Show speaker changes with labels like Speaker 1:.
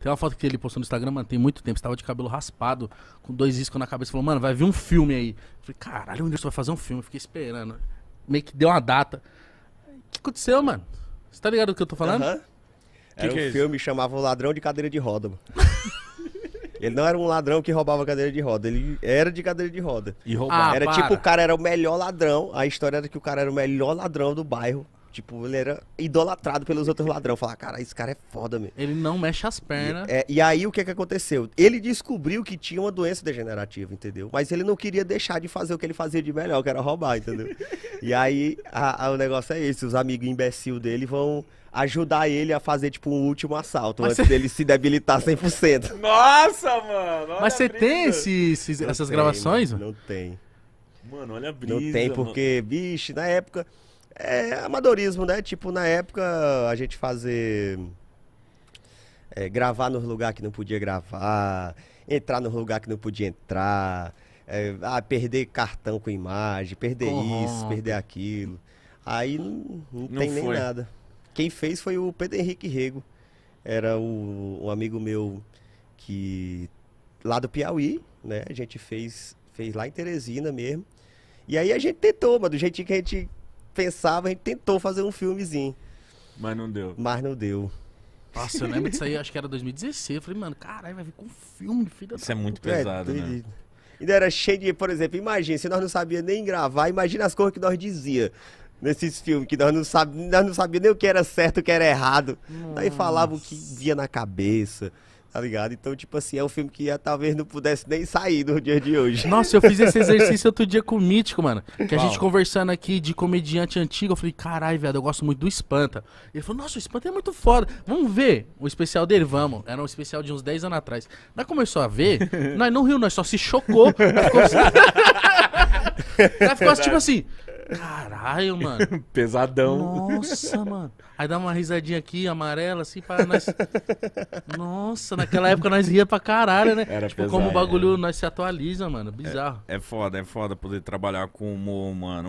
Speaker 1: Tem uma foto que ele postou no Instagram, mano, tem muito tempo. Estava de cabelo raspado, com dois iscos na cabeça. Falou, mano, vai vir um filme aí. Eu falei, caralho, o Anderson vai fazer um filme. fiquei esperando. Meio que deu uma data. O que aconteceu, mano? Você tá ligado do que eu tô falando? Aham. Que era que um é filme
Speaker 2: chamava O Ladrão de Cadeira de Roda. Mano. ele não era um ladrão que roubava cadeira de roda, ele era de cadeira de roda. E roubava. Ah, era tipo, para. tipo, o cara era o melhor ladrão. A história era que o cara era o melhor ladrão do bairro. Tipo, ele era idolatrado pelos outros ladrões. Falar, cara, esse cara é foda, mesmo. Ele não mexe as pernas. E, é, e aí, o que é que aconteceu? Ele descobriu que tinha uma doença degenerativa, entendeu? Mas ele não queria deixar de fazer o que ele fazia de melhor, que era roubar, entendeu? e aí, a, a, o negócio é esse. Os amigos imbecil dele vão ajudar ele a fazer, tipo, um último assalto, Mas antes cê... dele se debilitar 100%.
Speaker 1: Nossa, mano! Mas você tem esse, essas tem, gravações? Mano, não tem. Mano, olha a brisa. Não tem, porque,
Speaker 2: mano. bicho, na época... É amadorismo, né? Tipo, na época a gente fazer. É, gravar nos lugar que não podia gravar, entrar nos lugar que não podia entrar, é, ah, perder cartão com imagem, perder isso, perder aquilo. Aí não, não, não tem foi. nem nada. Quem fez foi o Pedro Henrique Rego. Era o, um amigo meu que lá do Piauí, né? A gente fez, fez lá em Teresina mesmo. E aí a gente tentou, mas do jeitinho que a gente pensava, a gente tentou fazer um filmezinho. Mas não deu. Mas não deu.
Speaker 1: Nossa, eu lembro disso aí, acho que era 2016. Eu falei, mano, caralho, vai vir com um filme, filho Isso da... é muito é, pesado, é, né?
Speaker 2: Ainda era cheio de, por exemplo, imagina, se nós não sabia nem gravar, imagina as coisas que nós dizia nesses filmes, que nós não sabíamos, nós não sabia nem o que era certo, o que era errado. Nossa. Daí falava o que via na cabeça. Tá ligado? Então, tipo assim, é um filme que ia, talvez não pudesse nem sair no dia de hoje. Nossa, eu fiz esse exercício
Speaker 1: outro dia com o Mítico, mano. Que a gente conversando aqui de comediante antigo, eu falei, caralho, velho, eu gosto muito do Espanta. Ele falou, nossa, o Espanta é muito foda. Vamos ver o especial dele, vamos. Era um especial de uns 10 anos atrás. Nós começou a ver, nós não riu, nós só se chocou. Nós ficou, assim, nós ficou é tipo assim, Caralho, mano. Pesadão. Nossa, mano. Aí dá uma risadinha aqui, amarela, assim, para nós. Nossa, naquela época nós ria pra caralho, né? Era tipo, pesado, como o bagulho é. nós se atualiza, mano. Bizarro. É, é
Speaker 2: foda, é foda poder trabalhar com humor, mano.